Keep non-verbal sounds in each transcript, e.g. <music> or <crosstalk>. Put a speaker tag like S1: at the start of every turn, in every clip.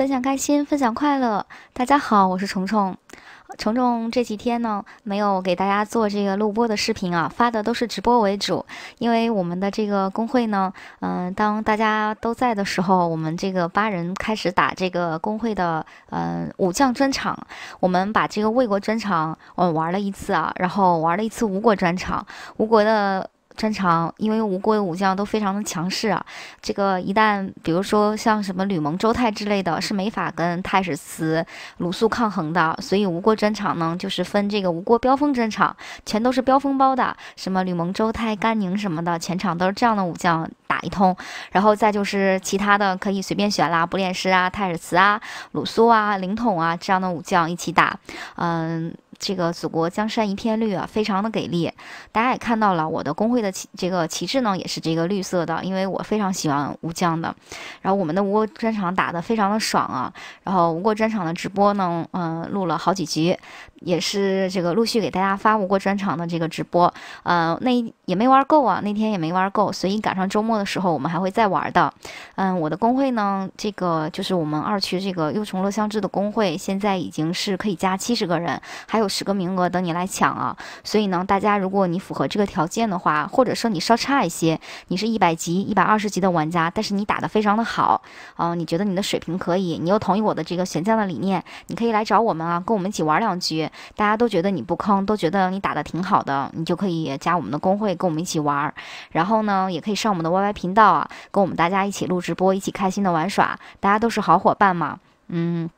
S1: 分享开心，分享快乐。大家好，我是虫虫。虫虫这几天呢，没有给大家做这个录播的视频啊，发的都是直播为主。因为我们的这个公会呢，嗯，当大家都在的时候，我们这个八人开始打这个公会的，嗯，武将专场。我们把这个魏国专场，我玩了一次啊，然后玩了一次吴国专场，吴国的。战场，因为吴国的武将都非常的强势啊，这个一旦比如说像什么吕蒙、周泰之类的，是没法跟太史慈、鲁肃抗衡的。所以吴国专场呢，就是分这个吴国标峰专场，全都是标峰包的，什么吕蒙、周泰、甘宁什么的，全场都是这样的武将打一通，然后再就是其他的可以随便选啦，不练师啊、太史慈啊、鲁肃啊、凌统啊这样的武将一起打，嗯。这个祖国江山一片绿啊，非常的给力。大家也看到了，我的工会的旗这个旗帜呢，也是这个绿色的，因为我非常喜欢吴江的。然后我们的吴国专场打的非常的爽啊，然后吴国专场的直播呢，嗯，录了好几集，也是这个陆续给大家发吴国专场的这个直播，呃，那。也没玩够啊，那天也没玩够，所以赶上周末的时候，我们还会再玩的。嗯，我的工会呢，这个就是我们二区这个幼虫乐相知的工会，现在已经是可以加七十个人，还有十个名额等你来抢啊。所以呢，大家如果你符合这个条件的话，或者说你稍差一些，你是一百级、一百二十级的玩家，但是你打的非常的好，哦，你觉得你的水平可以，你又同意我的这个选降的理念，你可以来找我们啊，跟我们一起玩两局，大家都觉得你不坑，都觉得你打的挺好的，你就可以加我们的工会。跟我们一起玩儿，然后呢，也可以上我们的 YY 频道啊，跟我们大家一起录直播，一起开心的玩耍，大家都是好伙伴嘛，嗯。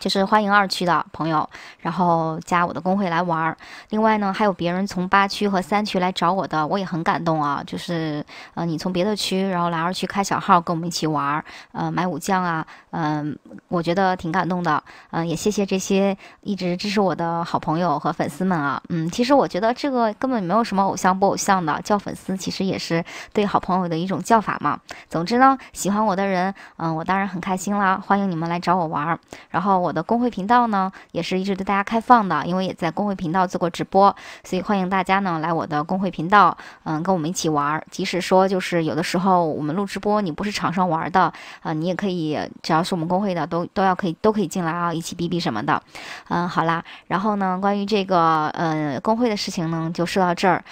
S1: 就是欢迎二区的朋友，然后加我的公会来玩儿。另外呢，还有别人从八区和三区来找我的，我也很感动啊。就是呃，你从别的区，然后来二区开小号跟我们一起玩儿，呃，买武将啊，嗯，我觉得挺感动的。嗯，也谢谢这些一直支持我的好朋友和粉丝们啊。嗯，其实我觉得这个根本没有什么偶像不偶像的，叫粉丝其实也是对好朋友的一种叫法嘛。总之呢，喜欢我的人，嗯，我当然很开心啦。欢迎你们来找我玩儿，然后我。我的公会频道呢，也是一直对大家开放的，因为也在公会频道做过直播，所以欢迎大家呢来我的公会频道，嗯，跟我们一起玩。儿。即使说就是有的时候我们录直播，你不是场上玩的啊，你也可以，只要是我们公会的，都都要可以都可以进来啊，一起哔哔什么的。嗯，好啦，然后呢，关于这个嗯公会的事情呢，就说到这儿。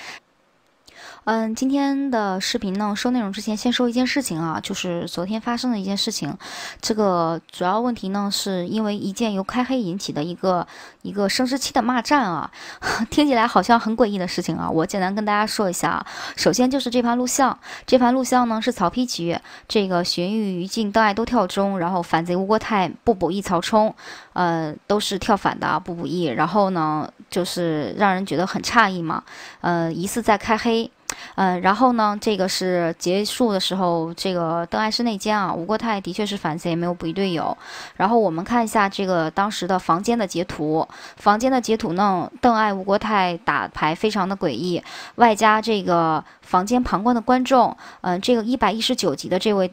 S1: 嗯，今天的视频呢，说内容之前先说一件事情啊，就是昨天发生的一件事情。这个主要问题呢，是因为一件由开黑引起的一个一个生殖期的骂战啊，<laughs> 听起来好像很诡异的事情啊。我简单跟大家说一下，首先就是这盘录像，这盘录像呢是曹丕局，这个荀彧、于禁、邓艾都跳中，然后反贼吴国泰不补义曹冲，呃，都是跳反的不补义，然后呢就是让人觉得很诧异嘛，呃，疑似在开黑。嗯，然后呢？这个是结束的时候，这个邓艾是内奸啊，吴国泰的确是反贼，没有捕一队友。然后我们看一下这个当时的房间的截图，房间的截图呢，邓艾、吴国泰打牌非常的诡异，外加这个房间旁观的观众，嗯，这个一百一十九级的这位。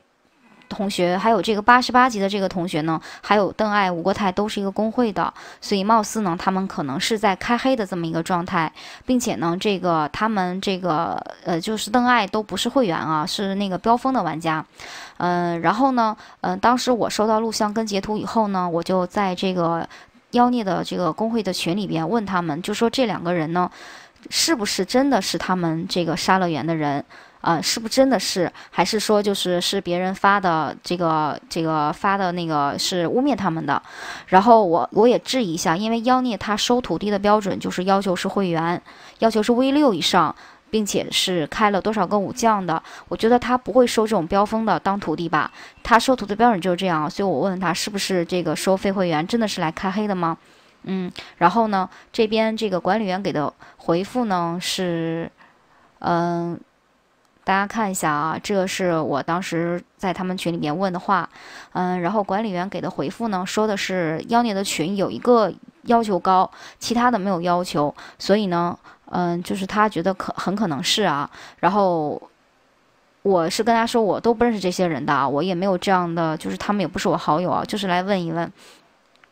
S1: 同学，还有这个八十八级的这个同学呢，还有邓艾、吴国泰都是一个公会的，所以貌似呢，他们可能是在开黑的这么一个状态，并且呢，这个他们这个呃，就是邓艾都不是会员啊，是那个飙风的玩家，嗯，然后呢，嗯，当时我收到录像跟截图以后呢，我就在这个妖孽的这个公会的群里边问他们，就说这两个人呢，是不是真的是他们这个杀乐园的人？啊，是不真的是，还是说就是是别人发的这个这个发的那个是污蔑他们的？然后我我也质疑一下，因为妖孽他收徒弟的标准就是要求是会员，要求是 V 六以上，并且是开了多少个武将的。我觉得他不会收这种标风的当徒弟吧？他收徒的标准就是这样，所以我问他是不是这个收费会员真的是来开黑的吗？嗯，然后呢，这边这个管理员给的回复呢是，嗯。大家看一下啊，这个是我当时在他们群里面问的话，嗯，然后管理员给的回复呢，说的是妖孽的群有一个要求高，其他的没有要求，所以呢，嗯，就是他觉得可很可能是啊，然后我是跟他说我都不认识这些人的啊，我也没有这样的，就是他们也不是我好友啊，就是来问一问，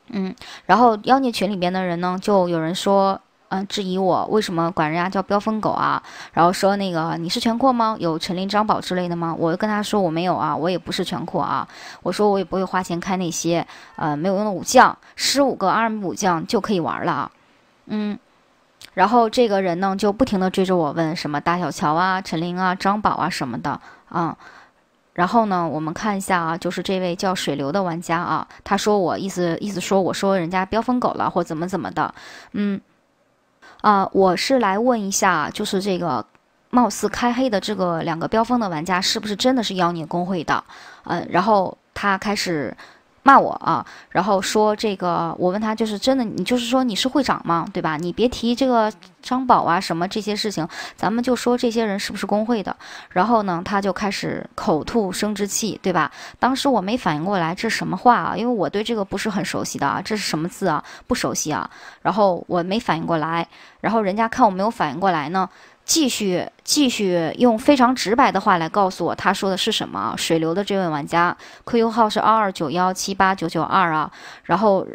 S1: 嗯，然后妖孽群里边的人呢，就有人说。嗯，质疑我为什么管人家叫标疯狗啊？然后说那个你是全扩吗？有陈林、张宝之类的吗？我跟他说我没有啊，我也不是全扩啊。我说我也不会花钱开那些呃没有用的武将，十五个二武将就可以玩了啊。嗯，然后这个人呢就不停的追着我问什么大小乔啊、陈林啊、张宝啊什么的啊。然后呢，我们看一下啊，就是这位叫水流的玩家啊，他说我意思意思说我说人家标疯狗了或怎么怎么的，嗯。啊，我是来问一下，就是这个貌似开黑的这个两个标方的玩家，是不是真的是妖孽公会的？嗯，然后他开始。骂我啊，然后说这个，我问他就是真的，你就是说你是会长吗，对吧？你别提这个张宝啊什么这些事情，咱们就说这些人是不是工会的？然后呢，他就开始口吐生殖器，对吧？当时我没反应过来，这什么话啊？因为我对这个不是很熟悉的啊，这是什么字啊？不熟悉啊。然后我没反应过来，然后人家看我没有反应过来呢。继续继续用非常直白的话来告诉我，他说的是什么？水流的这位玩家，QQ 号是二二九幺七八九九二啊，然后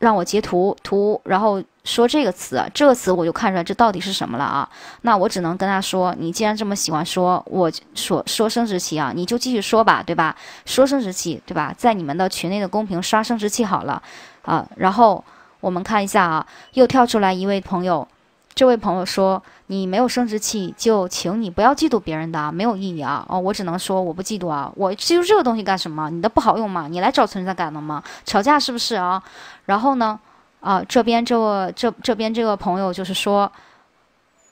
S1: 让我截图图，然后说这个词，这个词我就看出来这到底是什么了啊？那我只能跟他说，你既然这么喜欢说我说说生殖器啊，你就继续说吧，对吧？说生殖器，对吧？在你们的群内的公屏刷生殖器好了，啊，然后我们看一下啊，又跳出来一位朋友。这位朋友说：“你没有生殖器，就请你不要嫉妒别人的，没有意义啊！”哦，我只能说我不嫉妒啊，我嫉妒这个东西干什么？你的不好用嘛，你来找存在感了吗？吵架是不是啊？然后呢？啊，这边这个这这边这个朋友就是说。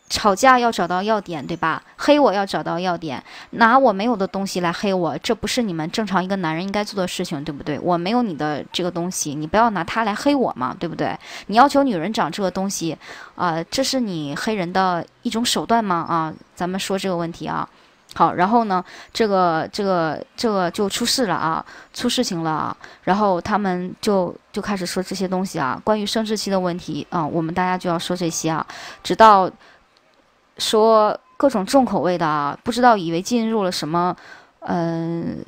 S1: 吵架要找到要点，对吧？黑我要找到要点，拿我没有的东西来黑我，这不是你们正常一个男人应该做的事情，对不对？我没有你的这个东西，你不要拿它来黑我嘛，对不对？你要求女人长这个东西，啊，这是你黑人的一种手段吗？啊，咱们说这个问题啊。好，然后呢，这个这个这个就出事了啊，出事情了啊。然后他们就就开始说这些东西啊，关于生殖器的问题啊，我们大家就要说这些啊，直到。说各种重口味的啊，不知道以为进入了什么，嗯，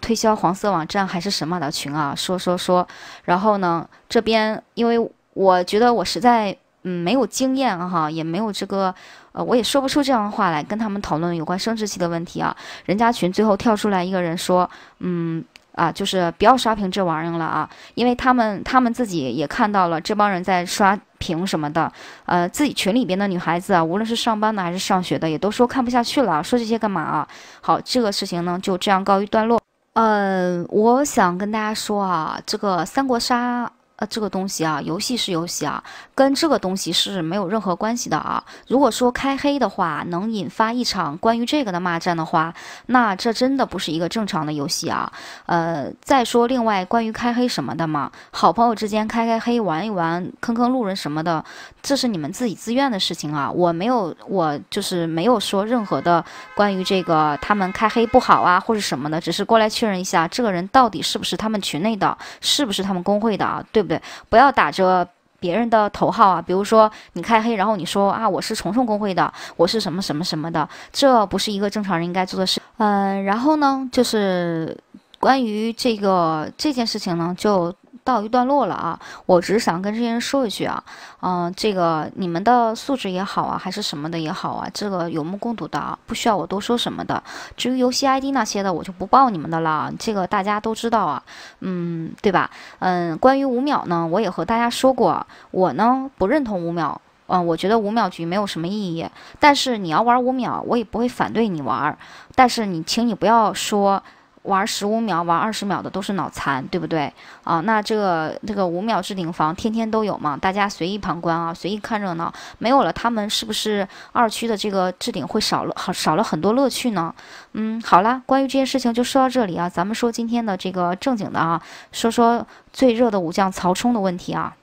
S1: 推销黄色网站还是什么的群啊，说说说，然后呢，这边因为我觉得我实在嗯没有经验哈，也没有这个，呃，我也说不出这样的话来跟他们讨论有关生殖器的问题啊。人家群最后跳出来一个人说，嗯。啊，就是不要刷屏这玩意儿了啊，因为他们他们自己也看到了这帮人在刷屏什么的，呃，自己群里边的女孩子啊，无论是上班的还是上学的，也都说看不下去了，说这些干嘛啊？好，这个事情呢就这样告一段落。呃，我想跟大家说啊，这个三国杀。呃，这个东西啊，游戏是游戏啊，跟这个东西是没有任何关系的啊。如果说开黑的话，能引发一场关于这个的骂战的话，那这真的不是一个正常的游戏啊。呃，再说另外关于开黑什么的嘛，好朋友之间开开黑玩一玩，坑坑路人什么的，这是你们自己自愿的事情啊。我没有，我就是没有说任何的关于这个他们开黑不好啊或者什么的，只是过来确认一下这个人到底是不是他们群内的，是不是他们公会的啊？对。对，不要打着别人的头号啊！比如说你开黑，然后你说啊，我是虫虫工会的，我是什么什么什么的，这不是一个正常人应该做的事。嗯，然后呢，就是关于这个这件事情呢，就。到一段落了啊！我只是想跟这些人说一句啊，嗯，这个你们的素质也好啊，还是什么的也好啊，这个有目共睹的啊，不需要我多说什么的。至于游戏 ID 那些的，我就不报你们的了，这个大家都知道啊，嗯，对吧？嗯，关于五秒呢，我也和大家说过，我呢不认同五秒，嗯，我觉得五秒局没有什么意义。但是你要玩五秒，我也不会反对你玩。但是你，请你不要说。玩十五秒、玩二十秒的都是脑残，对不对啊？那这个这个五秒置顶房天天都有嘛，大家随意旁观啊，随意看热闹。没有了，他们是不是二区的这个置顶会少了，少了很多乐趣呢？嗯，好了，关于这件事情就说到这里啊。咱们说今天的这个正经的啊，说说最热的武将曹冲的问题啊。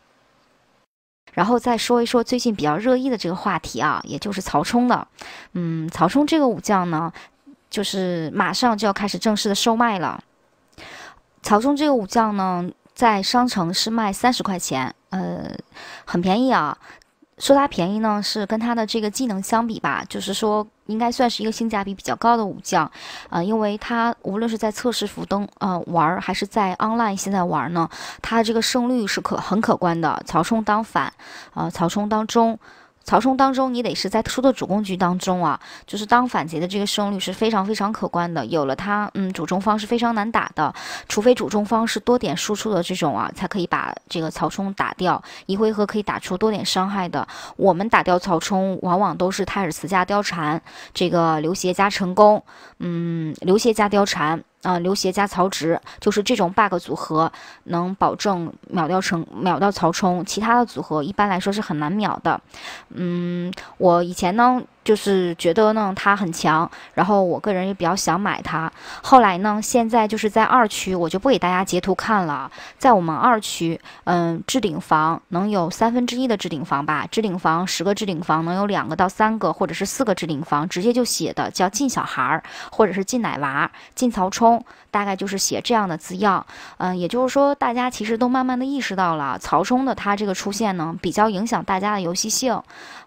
S1: 然后再说一说最近比较热议的这个话题啊，也就是曹冲的。嗯，曹冲这个武将呢？就是马上就要开始正式的售卖了。曹冲这个武将呢，在商城是卖三十块钱，呃，很便宜啊。说它便宜呢，是跟它的这个技能相比吧，就是说应该算是一个性价比比较高的武将啊。因为他无论是在测试服登呃玩儿，还是在 Online 现在玩儿呢，他这个胜率是可很可观的。曹冲当反啊，曹冲当中。曹冲当中，你得是在特殊的主攻局当中啊，就是当反劫的这个胜率是非常非常可观的。有了他，嗯，主中方是非常难打的，除非主中方是多点输出的这种啊，才可以把这个曹冲打掉。一回合可以打出多点伤害的，我们打掉曹冲，往往都是太史慈加貂蝉，这个刘协加成功，嗯，刘协加貂蝉。啊，刘协加曹植就是这种 bug 组合，能保证秒掉成秒到曹冲。其他的组合一般来说是很难秒的。嗯，我以前呢。就是觉得呢，它很强，然后我个人也比较想买它。后来呢，现在就是在二区，我就不给大家截图看了。在我们二区，嗯，置顶房能有三分之一的置顶房吧？置顶房十个置顶房能有两个到三个，或者是四个置顶房，直接就写的叫进小孩儿，或者是进奶娃、进曹冲，大概就是写这样的字样。嗯，也就是说，大家其实都慢慢的意识到了，曹冲的他这个出现呢，比较影响大家的游戏性。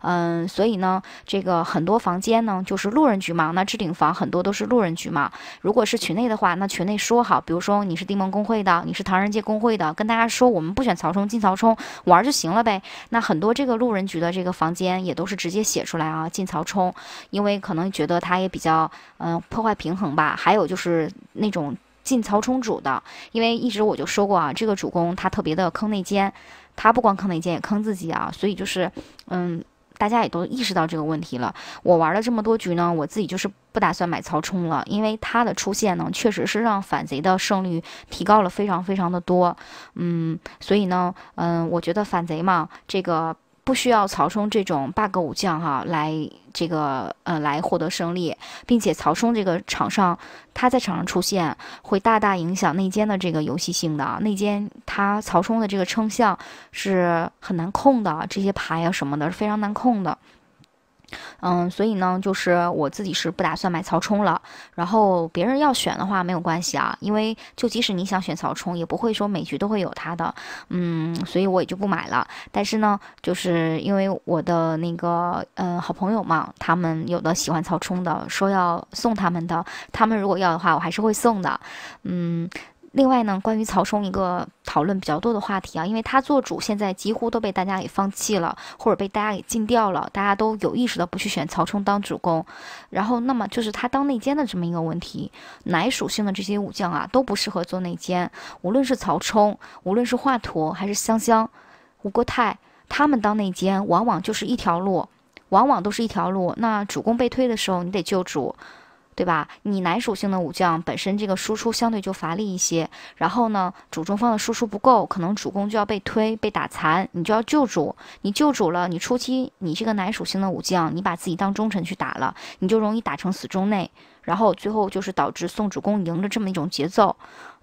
S1: 嗯，所以呢，这个。很多房间呢，就是路人局嘛。那置顶房很多都是路人局嘛。如果是群内的话，那群内说好，比如说你是丁盟公会的，你是唐人街工会的，跟大家说我们不选曹冲，进曹冲玩就行了呗。那很多这个路人局的这个房间也都是直接写出来啊，进曹冲，因为可能觉得他也比较嗯破坏平衡吧。还有就是那种进曹冲主的，因为一直我就说过啊，这个主公他特别的坑内奸，他不光坑内奸，也坑自己啊。所以就是嗯。大家也都意识到这个问题了。我玩了这么多局呢，我自己就是不打算买曹冲了，因为他的出现呢，确实是让反贼的胜率提高了非常非常的多。嗯，所以呢，嗯，我觉得反贼嘛，这个。不需要曹冲这种 bug 武将哈，来这个呃来获得胜利，并且曹冲这个场上他在场上出现会大大影响内奸的这个游戏性的。内奸他曹冲的这个称象是很难控的，这些牌啊什么的是非常难控的。嗯，所以呢，就是我自己是不打算买曹冲了。然后别人要选的话没有关系啊，因为就即使你想选曹冲，也不会说每局都会有他的。嗯，所以我也就不买了。但是呢，就是因为我的那个呃好朋友嘛，他们有的喜欢曹冲的，说要送他们的，他们如果要的话，我还是会送的。嗯。另外呢，关于曹冲一个讨论比较多的话题啊，因为他做主现在几乎都被大家给放弃了，或者被大家给禁掉了，大家都有意识的不去选曹冲当主公。然后，那么就是他当内奸的这么一个问题。奶属性的这些武将啊，都不适合做内奸，无论是曹冲，无论是华佗还是香香、吴国泰，他们当内奸往往就是一条路，往往都是一条路。那主公被推的时候，你得救主。对吧？你奶属性的武将本身这个输出相对就乏力一些，然后呢，主中方的输出不够，可能主攻就要被推被打残，你就要救主。你救主了，你初期你这个奶属性的武将，你把自己当忠臣去打了，你就容易打成死忠内。然后最后就是导致宋主公赢了这么一种节奏。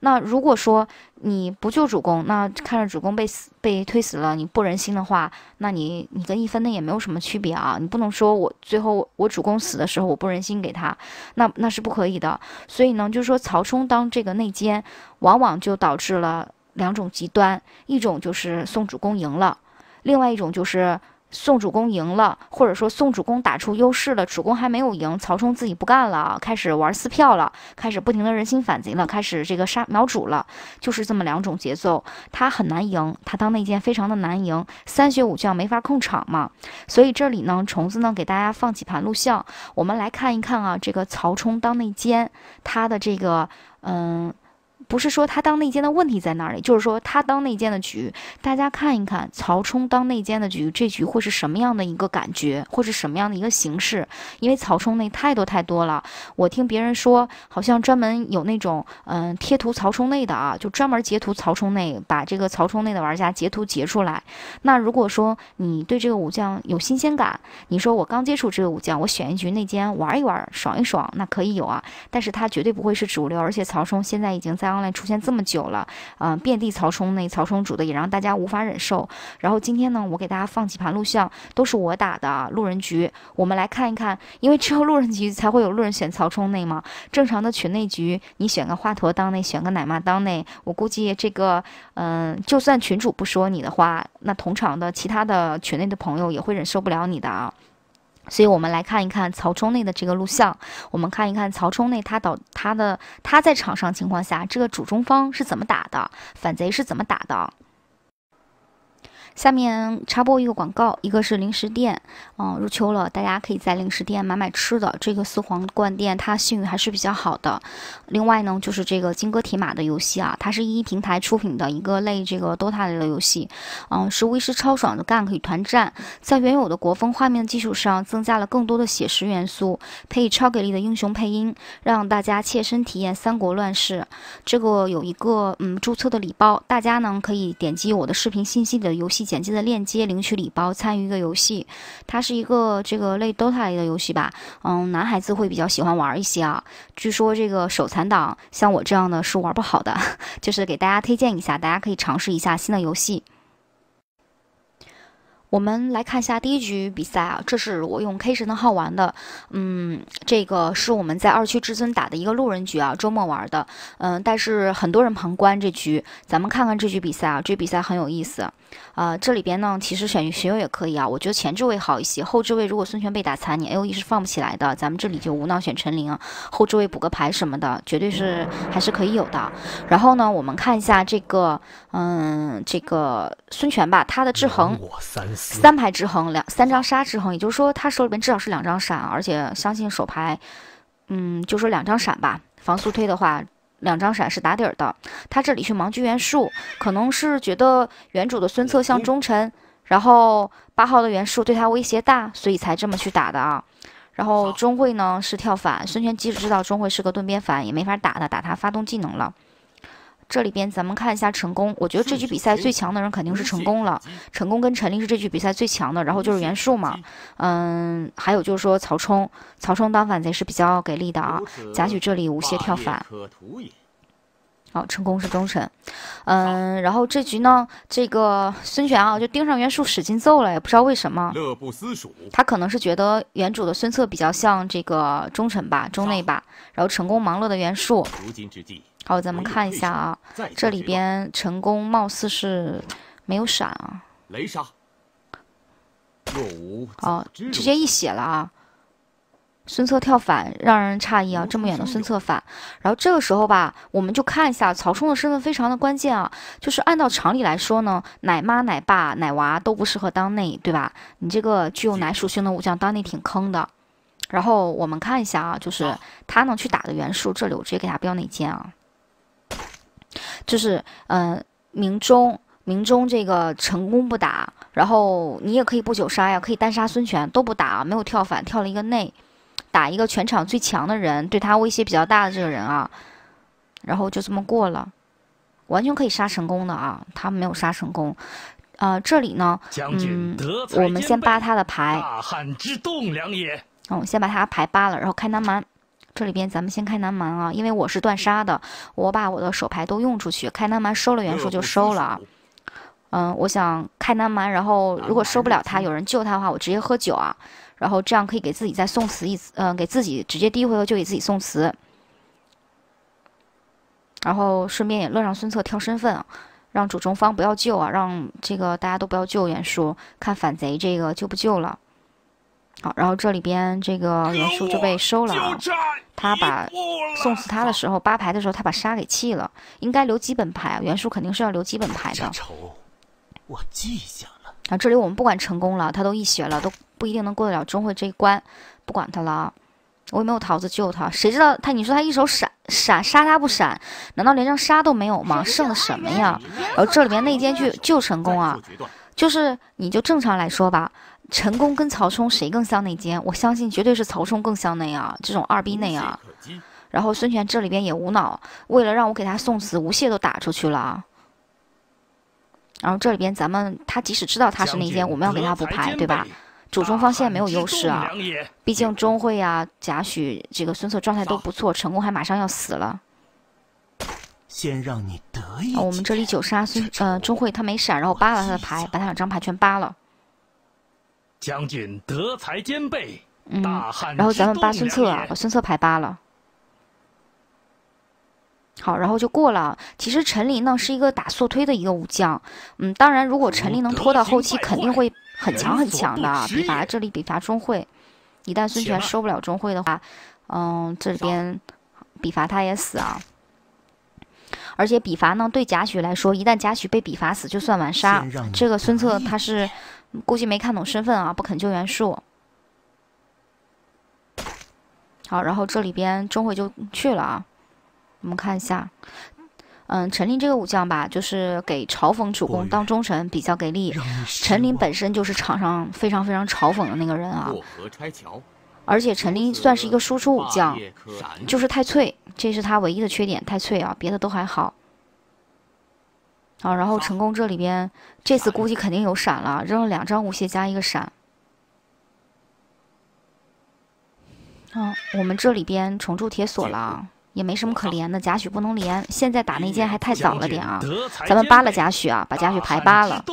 S1: 那如果说你不救主公，那看着主公被死被推死了，你不仁心的话，那你你跟一分的也没有什么区别啊！你不能说我最后我主公死的时候我不仁心给他，那那是不可以的。所以呢，就是说曹冲当这个内奸，往往就导致了两种极端：一种就是宋主公赢了，另外一种就是。宋主公赢了，或者说宋主公打出优势了，主公还没有赢，曹冲自己不干了，开始玩撕票了，开始不停的人心反贼了，开始这个杀苗主了，就是这么两种节奏，他很难赢，他当内奸非常的难赢，三学五将没法控场嘛，所以这里呢，虫子呢给大家放几盘录像，我们来看一看啊，这个曹冲当内奸，他的这个嗯。不是说他当内奸的问题在那里，就是说他当内奸的局，大家看一看曹冲当内奸的局，这局会是什么样的一个感觉，或是什么样的一个形式？因为曹冲内太多太多了，我听别人说，好像专门有那种嗯贴图曹冲内的啊，就专门截图曹冲内，把这个曹冲内的玩家截图截出来。那如果说你对这个武将有新鲜感，你说我刚接触这个武将，我选一局内奸玩一玩，爽一爽，那可以有啊。但是他绝对不会是主流，而且曹冲现在已经在。出来出现这么久了，嗯，遍地曹冲那，曹冲主的也让大家无法忍受。然后今天呢，我给大家放几盘录像，都是我打的路人局，我们来看一看，因为只有路人局才会有路人选曹冲那嘛。正常的群内局，你选个华佗当内，选个奶妈当内，我估计这个，嗯，就算群主不说你的话，那同场的其他的群内的朋友也会忍受不了你的啊。所以，我们来看一看曹冲内的这个录像。我们看一看曹冲内他倒他的他在场上情况下，这个主中方是怎么打的，反贼是怎么打的。下面插播一个广告，一个是零食店，嗯，入秋了，大家可以在零食店买买吃的。这个四皇冠店它信誉还是比较好的。另外呢，就是这个金戈铁马的游戏啊，它是一一平台出品的一个类这个 DOTA 类的游戏，嗯，是无师超爽的 GANK 与团战，在原有的国风画面基础上增加了更多的写实元素，配以超给力的英雄配音，让大家切身体验三国乱世。这个有一个嗯注册的礼包，大家呢可以点击我的视频信息里的游戏。简介的链接，领取礼包，参与一个游戏，它是一个这个类 DOTA 类的游戏吧，嗯，男孩子会比较喜欢玩一些啊。据说这个手残党像我这样的是玩不好的，<laughs> 就是给大家推荐一下，大家可以尝试一下新的游戏。我们来看一下第一局比赛啊，这是我用 K 神的号玩的，嗯，这个是我们在二区至尊打的一个路人局啊，周末玩的，嗯，但是很多人旁观这局，咱们看看这局比赛啊，这局比赛很有意思，呃，这里边呢其实选学友也可以啊，我觉得前置位好一些，后置位如果孙权被打残，你 A O E 是放不起来的，咱们这里就无脑选陈琳，后置位补个牌什么的，绝对是还是可以有的。然后呢，我们看一下这个，嗯，这个孙权吧，他的制衡。三排制衡，两三张杀制衡，也就是说他手里边至少是两张闪，而且相信手牌，嗯，就说两张闪吧。防速推的话，两张闪是打底儿的。他这里去盲狙袁术，可能是觉得原主的孙策像忠臣，然后八号的袁术对他威胁大，所以才这么去打的啊。然后钟会呢是跳反，孙权即使知道钟会是个盾边反也没法打的，打他发动技能了。这里边咱们看一下成功，我觉得这局比赛最强的人肯定是成功了。成功跟陈丽是这局比赛最强的，然后就是袁术嘛，嗯，还有就是说曹冲，曹冲当反贼是比较给力的啊。贾诩这里无懈跳反，好，成功是忠臣，嗯，然后这局呢，这个孙权啊就盯上袁术使劲揍了，也不知道为什么，乐不思蜀，他可能是觉得原主的孙策比较像这个忠臣吧，忠内吧，然后成功忙乐的袁术。好，咱们看一下啊，这里边成功貌似是没有闪啊。雷杀。好，直接一血了啊！孙策跳反，让人诧异啊！这么远的孙策反，然后这个时候吧，我们就看一下曹冲的身份非常的关键啊，就是按照常理来说呢，奶妈、奶爸、奶娃都不适合当内，对吧？你这个具有奶属性的武将当内挺坑的。然后我们看一下啊，就是他呢去打的袁术，这里我直接给他标内奸啊？就是，嗯，明中明中这个成功不打，然后你也可以不久杀呀，可以单杀孙权都不打，没有跳反，跳了一个内，打一个全场最强的人，对他威胁比较大的这个人啊，然后就这么过了，完全可以杀成功的啊，他没有杀成功，呃，这里呢，嗯，我们先扒他的牌，大汉之栋梁也，嗯，我先把他牌扒了，然后开南蛮。这里边咱们先开南蛮啊，因为我是断杀的，我把我的手牌都用出去，开南蛮收了袁术就收了啊。嗯，我想开南蛮，然后如果收不了他，有人救他的话，我直接喝酒啊，然后这样可以给自己再送词一次，嗯，给自己直接第一回合就给自己送词，然后顺便也乐上孙策挑身份，让主中方不要救啊，让这个大家都不要救袁术，看反贼这个救不救了。好，然后这里边这个袁术就被收了啊。他把送死他的时候，八牌的时候，他把杀给弃了，应该留基本牌啊。袁术肯定是要留基本牌的。仇我记下了。啊，这里我们不管成功了，他都一血了，都不一定能过得了钟会这一关，不管他了啊。我也没有桃子救他，谁知道他？你说他一手闪闪杀他不闪？难道连张杀都没有吗？剩的什么呀？然后这里面内奸去救成功啊，就是你就正常来说吧。陈宫跟曹冲谁更像内奸？我相信绝对是曹冲更像那样，这种二逼那样。然后孙权这里边也无脑，为了让我给他送死，吴懈都打出去了。然后这里边咱们他即使知道他是内奸，我们要给他补牌，对吧？主中方现在没有优势啊，毕竟钟会呀、贾诩这个孙策状态都不错，陈宫还马上要死了。先让你得意。我们这里九杀孙呃钟会他没闪，然后扒了他的牌，把他两张牌全扒了。将军德才兼备，大汉。然后咱们扒孙策啊，把孙策排八了。好，然后就过了。其实陈琳呢是一个打速推的一个武将，嗯，当然如果陈琳能拖到后期，肯定会很强很强的。比伐这里比伐钟会，一旦孙权收不了钟会的话，嗯，这边比伐他也死啊。而且比伐呢对贾诩来说，一旦贾诩被比伐死，就算完杀。这个孙策他是。估计没看懂身份啊，不肯救援术。好，然后这里边钟会就去了啊。我们看一下，嗯，陈琳这个武将吧，就是给嘲讽主公当忠臣比较给力。陈琳本身就是场上非常非常嘲讽的那个人啊，而且陈琳算是一个输出武将，就是太脆，这是他唯一的缺点，太脆啊，别的都还好。好，然后成功这里边，这次估计肯定有闪了，扔了两张无懈加一个闪。啊，我们这里边重铸铁锁了，也没什么可连的。贾诩不能连，现在打内奸还太早了点啊。咱们扒了贾诩啊，把贾诩牌扒了。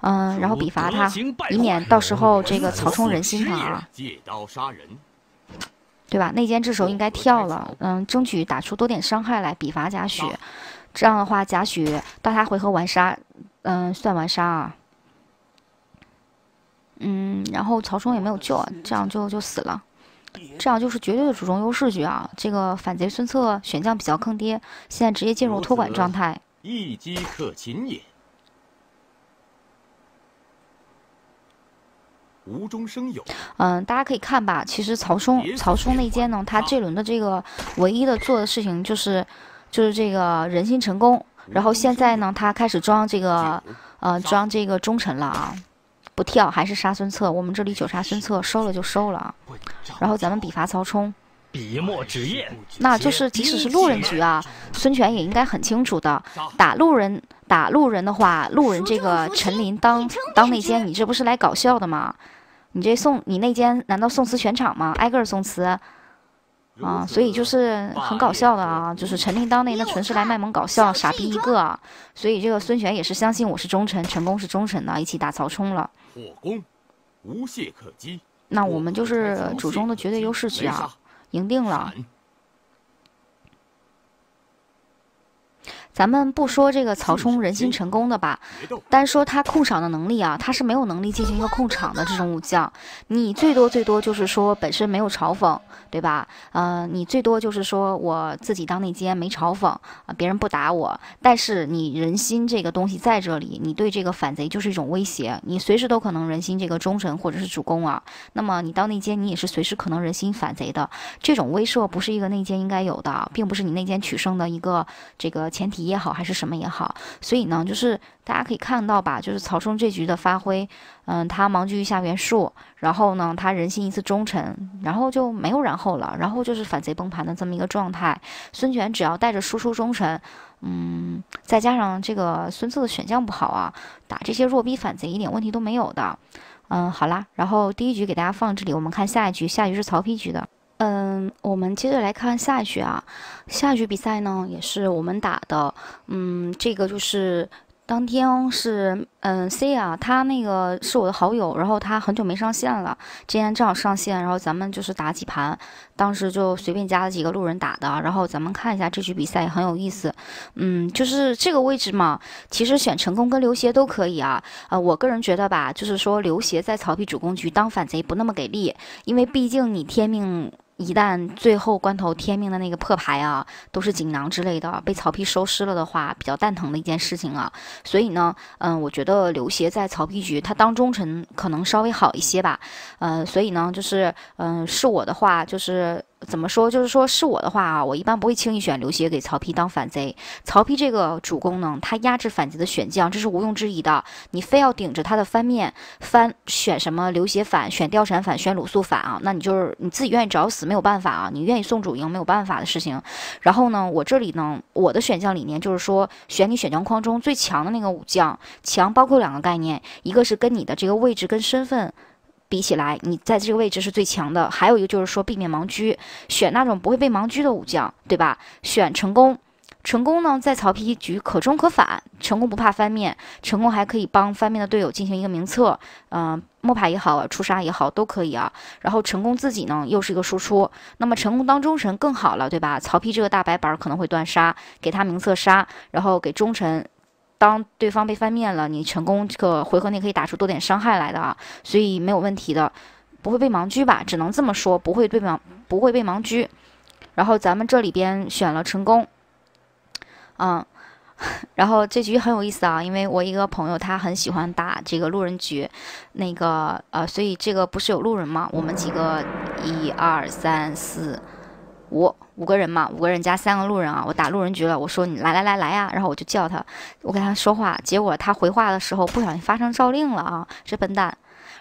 S1: 嗯，然后比罚他，以免到时候这个曹冲人心疼啊。借刀杀人。对吧？内奸这时候应该跳了，嗯，争取打出多点伤害来，比罚贾诩。这样的话，贾诩到他回合玩杀，嗯，算完杀啊，嗯，然后曹冲也没有救，这样就就死了，这样就是绝对的主动优势局啊。这个反贼孙策选将比较坑爹，现在直接进入托管状态，一击可擒也，无中生有。嗯，大家可以看吧，其实曹冲曹冲内奸呢，他这轮的这个唯一的做的事情就是。就是这个人心成功，然后现在呢，他开始装这个，呃，装这个忠臣了啊，不跳还是杀孙策。我们这里九杀孙策，收了就收了，然后咱们比罚曹冲，笔墨纸砚。那就是即使是路人局啊，孙权也应该很清楚的。打路人打路人的话，路人这个陈琳当当内奸，你这不是来搞笑的吗？你这送你内奸，难道送死全场吗？挨个送死。啊，所以就是很搞笑的啊，就是陈琳当年那纯是来卖萌搞笑，傻逼一个。啊。所以这个孙权也是相信我是忠臣，陈宫是忠臣的，一起打曹冲了。火攻，无懈可击。那我们就是主中的绝对优势局啊，赢定了。咱们不说这个曹冲人心成功的吧，单说他控场的能力啊，他是没有能力进行一个控场的这种武将。你最多最多就是说本身没有嘲讽，对吧？呃，你最多就是说我自己当内奸没嘲讽，别人不打我。但是你人心这个东西在这里，你对这个反贼就是一种威胁，你随时都可能人心这个忠臣或者是主公啊。那么你当内奸，你也是随时可能人心反贼的。这种威慑不是一个内奸应该有的，并不是你内奸取胜的一个这个前提。也好还是什么也好，所以呢，就是大家可以看到吧，就是曹冲这局的发挥，嗯，他盲局一下袁术，然后呢，他人心一次忠臣，然后就没有然后了，然后就是反贼崩盘的这么一个状态。孙权只要带着输出忠臣，嗯，再加上这个孙策的选将不好啊，打这些弱逼反贼一点问题都没有的。嗯，好啦，然后第一局给大家放这里，我们看下一局，下一局是曹丕局的。嗯，我们接着来看下一局啊，下一局比赛呢也是我们打的。嗯，这个就是当天是嗯 C 啊，他那个是我的好友，然后他很久没上线了，今天正好上线，然后咱们就是打几盘，当时就随便加了几个路人打的，然后咱们看一下这局比赛也很有意思。嗯，就是这个位置嘛，其实选成功跟刘协都可以啊。呃，我个人觉得吧，就是说刘协在曹丕主攻局当反贼不那么给力，因为毕竟你天命。一旦最后关头天命的那个破牌啊，都是锦囊之类的，被曹丕收尸了的话，比较蛋疼的一件事情啊。所以呢，嗯，我觉得刘协在曹丕局他当忠臣可能稍微好一些吧，呃，所以呢，就是，嗯，是我的话就是。怎么说？就是说，是我的话啊，我一般不会轻易选刘协给曹丕当反贼。曹丕这个主公呢，他压制反贼的选将，这是毋庸置疑的。你非要顶着他的翻面翻选什么刘协反、选貂蝉反、选鲁肃反啊？那你就是你自己愿意找死，没有办法啊。你愿意送主营，没有办法的事情。然后呢，我这里呢，我的选将理念就是说，选你选将框中最强的那个武将。强包括两个概念，一个是跟你的这个位置跟身份。比起来，你在这个位置是最强的。还有一个就是说，避免盲狙，选那种不会被盲狙的武将，对吧？选成功，成功呢，在曹丕局可中可反，成功不怕翻面，成功还可以帮翻面的队友进行一个名册，嗯，摸牌也好，出杀也好，都可以啊。然后成功自己呢，又是一个输出，那么成功当忠臣更好了，对吧？曹丕这个大白板可能会断杀，给他名册杀，然后给忠臣。当对方被翻面了，你成功这个回合内可以打出多点伤害来的啊，所以没有问题的，不会被盲狙吧？只能这么说，不会被盲，不会被盲狙。然后咱们这里边选了成功，嗯，<laughs> 然后这局很有意思啊，因为我一个朋友他很喜欢打这个路人局，那个呃，所以这个不是有路人吗？我们几个一二三四。五五个人嘛，五个人加三个路人啊，我打路人局了。我说你来来来来呀，然后我就叫他，我跟他说话，结果他回话的时候不小心发生照令了啊，这笨蛋。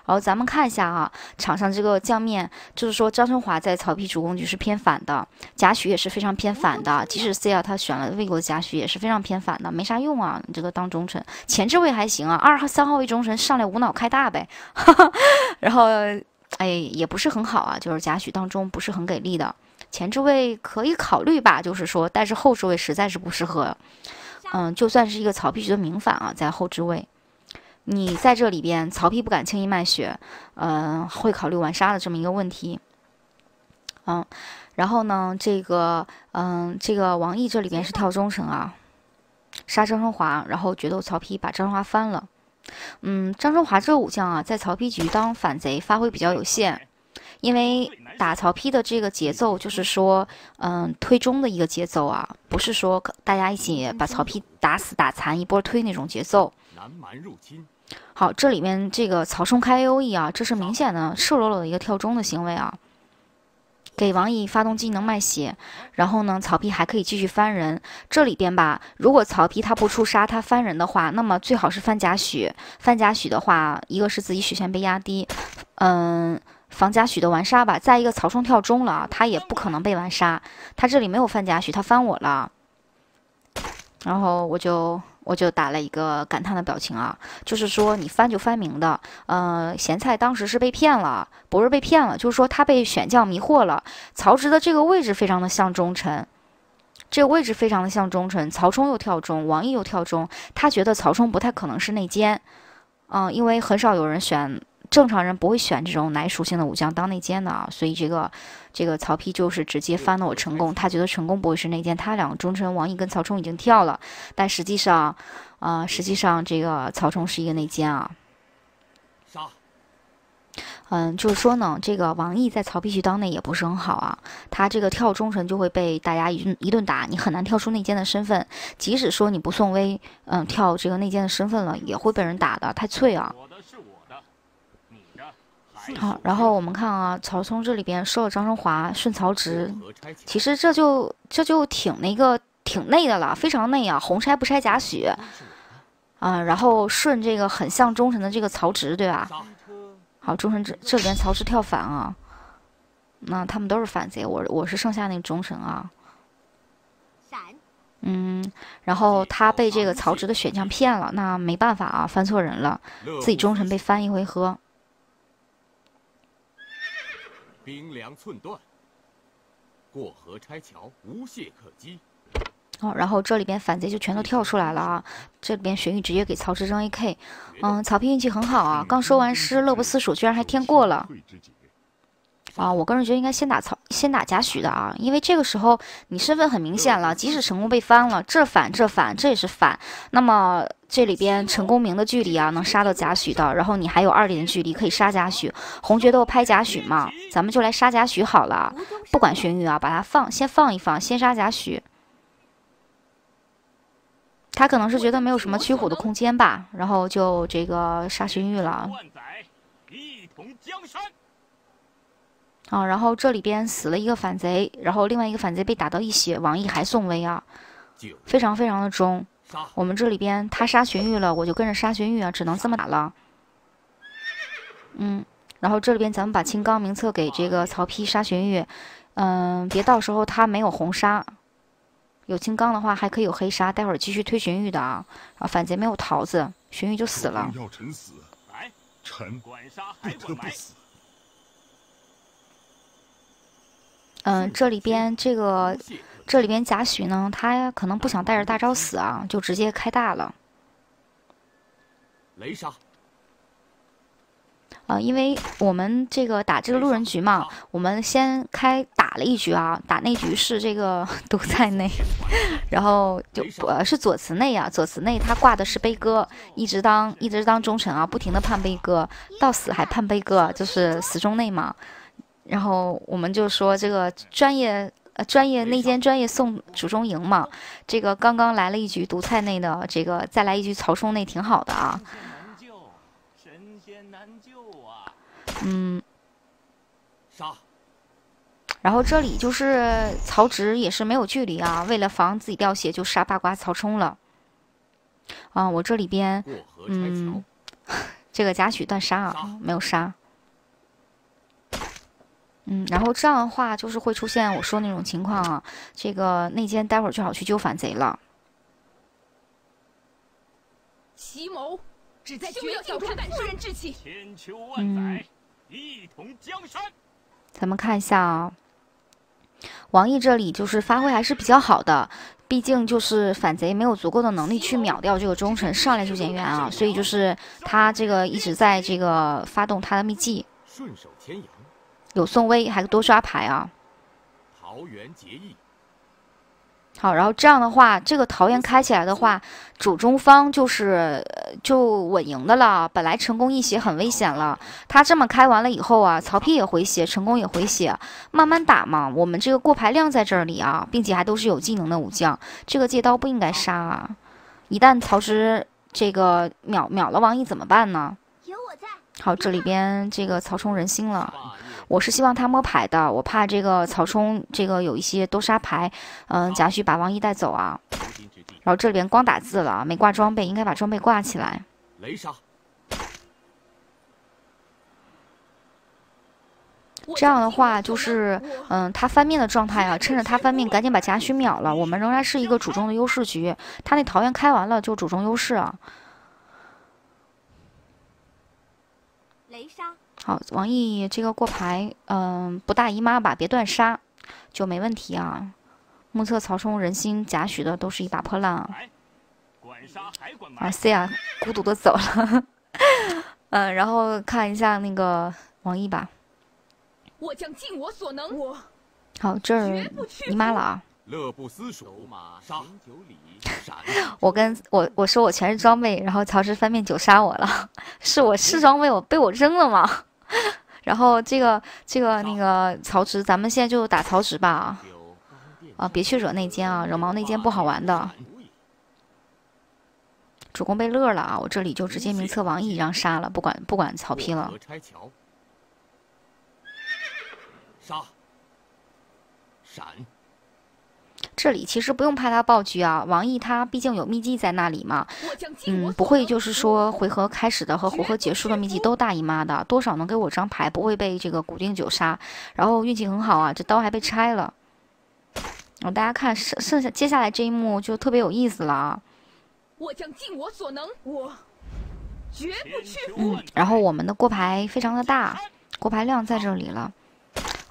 S1: 然后咱们看一下啊，场上这个将面就是说张春华在曹丕主攻局是偏反的，贾诩也是非常偏反的，即使 C 啊他选了魏国的贾诩也是非常偏反的，没啥用啊。你这个当忠臣，前置位还行啊，二号三号位忠臣上来无脑开大呗，<laughs> 然后哎也不是很好啊，就是贾诩当中不是很给力的。前置位可以考虑吧，就是说，但是后置位实在是不适合。嗯，就算是一个曹丕局的明反啊，在后置位，你在这里边，曹丕不敢轻易卖血，嗯，会考虑完杀的这么一个问题。嗯，然后呢，这个，嗯，这个王毅这里边是跳忠诚啊，杀张春华，然后决斗曹丕，把张春华翻了。嗯，张春华这个武将啊，在曹丕局当反贼发挥比较有限。因为打曹丕的这个节奏就是说，嗯，推中的一个节奏啊，不是说大家一起把曹丕打死打残一波推那种节奏。南蛮入侵。好，这里面这个曹冲开 A O E 啊，这是明显的赤裸裸的一个跳中的行为啊，给王异发动技能卖血。然后呢，曹丕还可以继续翻人。这里边吧，如果曹丕他不出杀，他翻人的话，那么最好是翻贾诩。翻贾诩的话，一个是自己血线被压低，嗯。房贾诩的完杀吧，再一个曹冲跳中了，他也不可能被完杀，他这里没有范贾诩，他翻我了，然后我就我就打了一个感叹的表情啊，就是说你翻就翻明的，嗯，咸菜当时是被骗了，不是被骗了，就是说他被选将迷惑了。曹植的这个位置非常的像忠臣，这个位置非常的像忠臣。曹冲又跳中，王毅又跳中，他觉得曹冲不太可能是内奸，嗯，因为很少有人选。正常人不会选这种奶属性的武将当内奸的啊，所以这个这个曹丕就是直接翻了我陈宫，他觉得陈宫不会是内奸，他两个忠臣王毅跟曹冲已经跳了，但实际上，呃，实际上这个曹冲是一个内奸啊。杀。嗯，就是说呢，这个王毅在曹丕去当内也不是很好啊，他这个跳忠臣就会被大家一顿一顿打，你很难跳出内奸的身份，即使说你不送威，嗯，跳这个内奸的身份了，也会被人打的太脆啊。好，然后我们看啊，曹冲这里边收了张春华、顺曹植，其实这就这就挺那个挺内的了，非常内啊，红拆不拆贾诩，啊，然后顺这个很像忠臣的这个曹植，对吧？好，忠臣这这里边曹植跳反啊，那他们都是反贼，我我是剩下那个忠臣啊，嗯，然后他被这个曹植的选项骗了，那没办法啊，翻错人了，自己忠臣被翻一回合。兵粮寸断，过河拆桥，无懈可击。哦，然后这里边反贼就全都跳出来了啊！这边荀彧直接给曹植扔 AK，嗯，曹丕运气很好啊，刚说完诗乐不思蜀，居然还添过了。啊，我个人觉得应该先打曹，先打贾诩的啊，因为这个时候你身份很明显了，即使成功被翻了，这反这反这也是反。那么这里边陈公明的距离啊，能杀到贾诩的，然后你还有二的距离可以杀贾诩，红决斗拍贾诩嘛，咱们就来杀贾诩好了，不管荀彧啊，把他放，先放一放，先杀贾诩。他可能是觉得没有什么屈虎的空间吧，然后就这个杀荀彧了。一统江山。啊，然后这里边死了一个反贼，然后另外一个反贼被打到一血，网易还送薇啊，非常非常的忠。我们这里边他杀荀彧了，我就跟着杀荀彧啊，只能这么打了。嗯，然后这里边咱们把青钢名册给这个曹丕杀荀彧，嗯，别到时候他没有红杀，有青钢的话还可以有黑杀，待会儿继续推荀彧的啊。啊，反贼没有桃子，荀彧就死了。要臣死，臣杀，他的不死。嗯，这里边这个，这里边贾诩呢，他可能不想带着大招死啊，就直接开大了。雷杀。啊，因为我们这个打这个路人局嘛，我们先开打了一局啊，打那局是这个都 <laughs> 在内，然后就呃是左慈内啊，左慈内他挂的是悲歌，一直当一直当忠臣啊，不停的判悲歌，到死还判悲歌，就是死忠内嘛。然后我们就说这个专业，呃专业内奸，专业送主中营嘛。这个刚刚来了一局独菜内的这个再来一局曹冲内挺好的啊。神仙难救，神仙难救啊！嗯，杀。然后这里就是曹植也是没有距离啊，为了防自己掉血就杀八卦曹冲了。啊，我这里边嗯，<laughs> 这个贾诩断杀啊，没有杀。嗯，然后这样的话，就是会出现我说那种情况啊。这个内奸待会儿就好去救反贼了。奇谋只在绝境中，不人志气。千秋万载，一统江山。咱们看一下啊，王毅这里就是发挥还是比较好的，毕竟就是反贼没有足够的能力去秒掉这个忠臣上来就减员啊，所以就是他这个一直在这个发动他的秘技。顺手牵羊。有宋威，还多刷牌啊！桃园结义。好，然后这样的话，这个桃园开起来的话，主中方就是就稳赢的了。本来成功一血很危险了，他这么开完了以后啊，曹丕也回血，成功也回血，慢慢打嘛。我们这个过牌量在这里啊，并且还都是有技能的武将，这个借刀不应该杀。啊。一旦曹植这个秒秒了王毅怎么办呢？好，这里边这个曹冲人心了，我是希望他摸牌的，我怕这个曹冲这个有一些多杀牌，嗯，贾诩把王毅带走啊。然后这里边光打字了，没挂装备，应该把装备挂起来。雷杀，这样的话就是，嗯，他翻面的状态啊，趁着他翻面，赶紧把贾诩秒了。我们仍然是一个主中的优势局，他那桃园开完了就主中优势啊。雷杀，好，王毅这个过牌，嗯，不大姨妈吧，别断杀，就没问题啊。目测曹冲人心贾诩的都是一把破烂啊。管杀还管埋，啊，c 啊，孤独的走了。嗯，<laughs> 然后看一下那个王毅吧。我将尽我所能。我好，这儿姨妈了啊。乐不思蜀，赏九礼。我跟我我说我全是装备，然后曹植翻面九杀我了，<laughs> 是我是装备我被我扔了吗？<laughs> 然后这个这个那个曹植，咱们现在就打曹植吧。啊，别去惹内奸啊，惹毛内奸不好玩的。主公被乐了啊，我这里就直接名册王毅让杀了，不管不管曹丕了。杀，闪。这里其实不用怕他暴狙啊，王毅他毕竟有秘技在那里嘛，嗯，不会就是说回合开始的和回合结束的秘技都大姨妈的，多少能给我张牌，不会被这个古定九杀。然后运气很好啊，这刀还被拆了。然后大家看剩剩下接下来这一幕就特别有意思了啊。我将尽我所能，我绝不屈服。嗯，然后我们的过牌非常的大，过牌量在这里了。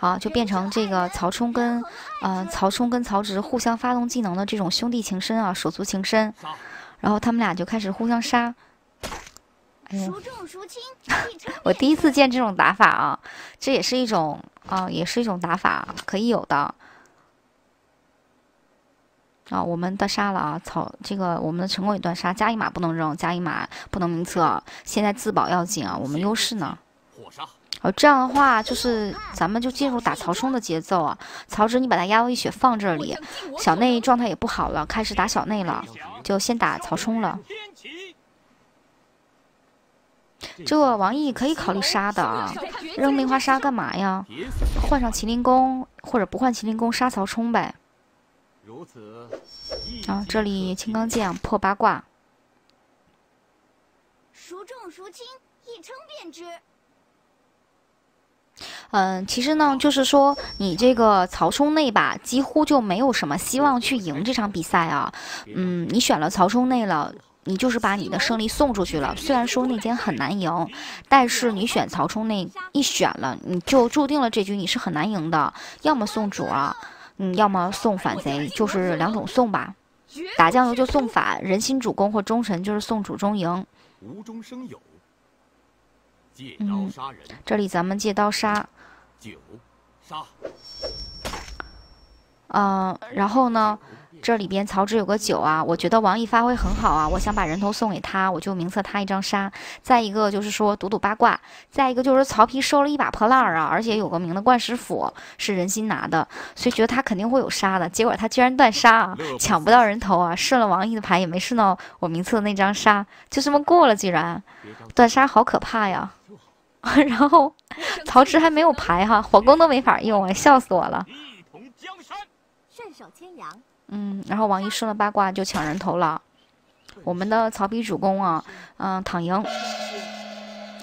S1: 啊，就变成这个曹冲跟，呃，曹冲跟曹植互相发动技能的这种兄弟情深啊，手足情深，然后他们俩就开始互相杀。孰重孰轻？<laughs> 我第一次见这种打法啊，这也是一种啊，也是一种打法可以有的。啊，我们的杀了啊，曹这个我们的成功也断杀加一码不能扔，加一码不能名册，现在自保要紧啊，我们优势呢？火杀。哦，这样的话，就是咱们就进入打曹冲的节奏啊。曹植，你把他压到一血，放这里。小内状态也不好了，开始打小内了，就先打曹冲了。这个王毅可以考虑杀的啊，扔梅花杀干嘛呀？换上麒麟弓，或者不换麒麟弓，杀曹冲呗。如此啊，这里青钢剑破八卦。孰重孰轻，一称便知。嗯，其实呢，就是说你这个曹冲内吧，几乎就没有什么希望去赢这场比赛啊。嗯，你选了曹冲内了，你就是把你的胜利送出去了。虽然说内奸很难赢，但是你选曹冲内一选了，你就注定了这局你是很难赢的。要么送主啊，嗯，要么送反贼，就是两种送吧。打酱油就送反，人心主公或忠臣就是送主中赢。无中生有。借刀杀人，这里咱们借刀杀，九杀。嗯，然后呢，这里边曹植有个九啊，我觉得王毅发挥很好啊，我想把人头送给他，我就名册他一张杀。再一个就是说赌赌八卦，再一个就是曹丕收了一把破烂儿啊，而且有个名的贯石斧是人心拿的，所以觉得他肯定会有杀的。结果他居然断杀，抢不到人头啊，顺了王毅的牌也没顺到我名册的那张杀，就这么过了。居然断杀好可怕呀！<laughs> 然后 <laughs> 曹植还没有牌哈，火攻都没法用，笑死我了。嗯，然后王毅顺了八卦就抢人头了。我们的曹丕主公啊，嗯，躺赢。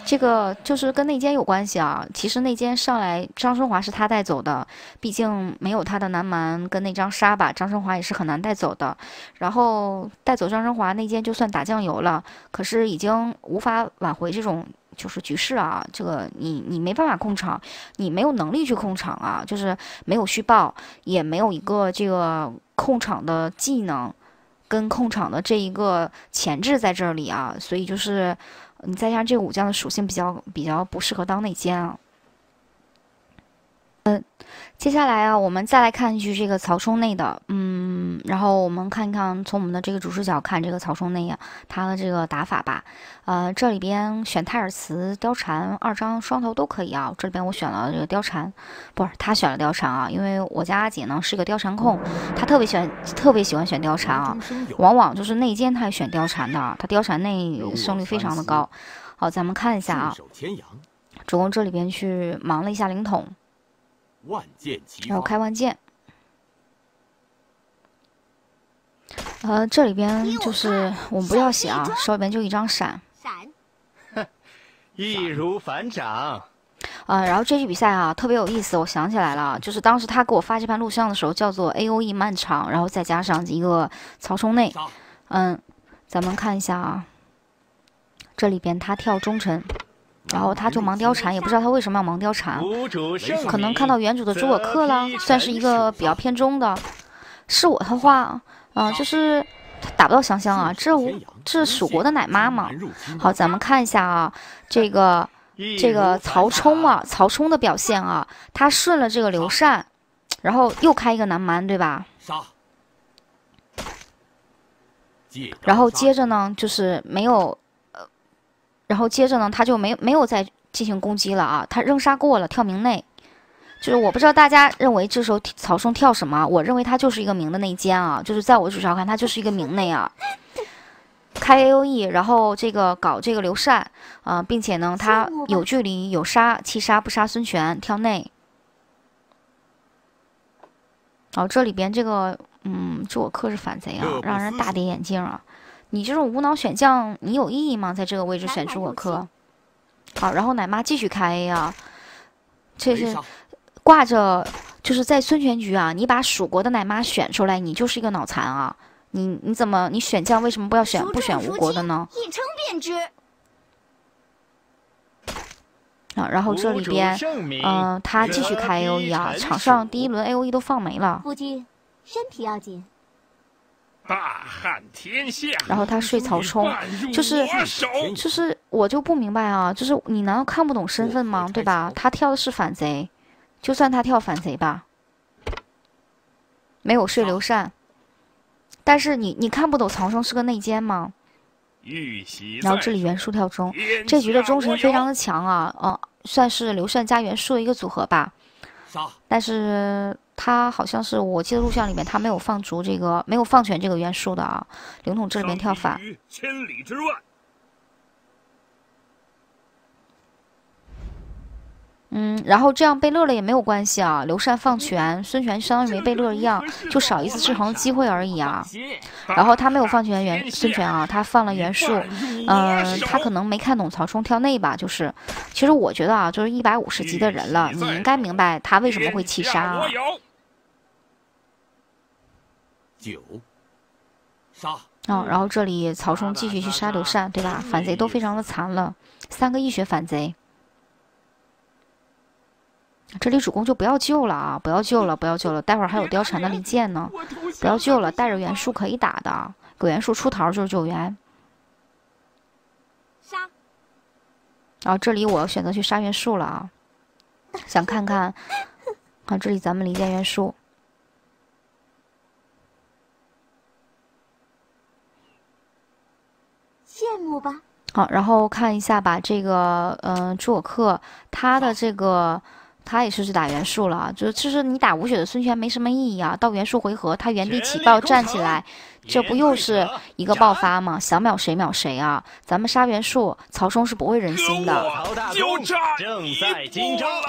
S1: 这个就是跟内奸有关系啊。其实内奸上来，张春华是他带走的，毕竟没有他的南蛮跟那张杀吧，张春华也是很难带走的。然后带走张春华，内奸就算打酱油了，可是已经无法挽回这种。就是局势啊，这个你你没办法控场，你没有能力去控场啊，就是没有续报，也没有一个这个控场的技能，跟控场的这一个潜质在这里啊，所以就是你再加上这个武将的属性比较比较不适合当内奸啊，嗯。接下来啊，我们再来看一句这个曹冲内的，嗯，然后我们看一看从我们的这个主视角看这个曹冲内呀，他的这个打法吧。呃，这里边选泰尔茨、貂蝉、二张双头都可以啊。这里边我选了这个貂蝉，不是他选了貂蝉啊，因为我家阿姐呢是个貂蝉控，她特别喜欢特别喜欢选貂蝉啊，往往就是内奸她也选貂蝉的，她貂蝉内胜率非常的高。好，咱们看一下啊，主公这里边去忙了一下灵统。万齐后开万箭。呃，这里边就是我们不要写啊，手里边就一张闪闪，<laughs> 易如反掌。嗯，然后这局比赛啊特别有意思，我想起来了，就是当时他给我发这盘录像的时候叫做 A O E 漫长，然后再加上一个曹冲内，嗯，咱们看一下啊，这里边他跳忠臣。然后他就忙貂蝉，也不知道他为什么要忙貂蝉。可能看到原主的诸葛恪了，算是一个比较偏中的。是我的话，嗯，就是打不到香香啊，这这蜀国的奶妈嘛。好，咱们看一下啊，这个这个曹冲啊，曹冲的表现啊，他顺了这个刘禅，然后又开一个南蛮，对吧？然后接着呢，就是没有。然后接着呢，他就没没有再进行攻击了啊，他扔杀过了，跳明内，就是我不知道大家认为这时候曹嵩跳什么，我认为他就是一个明的内奸啊，就是在我视角看，他就是一个明内啊，开 A O E，然后这个搞这个刘禅啊，并且呢，他有距离有杀，弃杀不杀孙权，跳内，哦，这里边这个嗯，这我克制反贼啊，让人大跌眼镜啊。你这种无脑选将，你有意义吗？在这个位置选出我科。好，然后奶妈继续开 A 啊，这是挂着，就是在孙权局啊，你把蜀国的奶妈选出来，你就是一个脑残啊！你你怎么你选将，为什么不要选不选吴国的呢？一称便知啊！然后这里边，嗯，他继续开 A O E 啊，场上第一轮 A O E 都放没了。夫君，身体要紧。大汉天下，然后他睡曹冲，就是就是我就不明白啊，就是你难道看不懂身份吗？对吧？他跳的是反贼，就算他跳反贼吧，没有睡刘禅。但是你你看不懂曹冲是个内奸吗？然后这里袁术跳忠，这局的忠臣非常的强啊，啊，算是刘禅加袁术的一个组合吧。但是。他好像是，我记得录像里面他没有放足这个，没有放全这个元素的啊。灵统这里面跳反，嗯，然后这样被乐了也没有关系啊。刘禅放权，孙权相当于没被乐一样，就少一次制衡机会而已啊。然后他没有放权元孙权啊，他放了袁术，嗯，他可能没看懂曹冲跳内吧，就是。其实我觉得啊，就是一百五十级的人了，你应该明白他为什么会弃杀。九，杀啊！然后这里曹冲继续去杀刘禅，对吧？反贼都非常的残了，三个一血反贼。这里主公就不要救了啊！不要救了，不要救了，待会儿还有貂蝉的离间呢，不要救了，带着袁术可以打的。给袁术出逃就是救援，杀。然后这里我选择去杀袁术了啊，想看看啊，这里咱们离间袁术。羡慕吧，好，然后看一下吧，这个嗯，诸葛克他的这个他也是去打袁术了，就其实你打无血的孙权没什么意义啊，到袁术回合他原地起爆站起来，这不又是一个爆发吗？想秒谁秒谁啊！咱们杀袁术，曹冲是不会忍心的。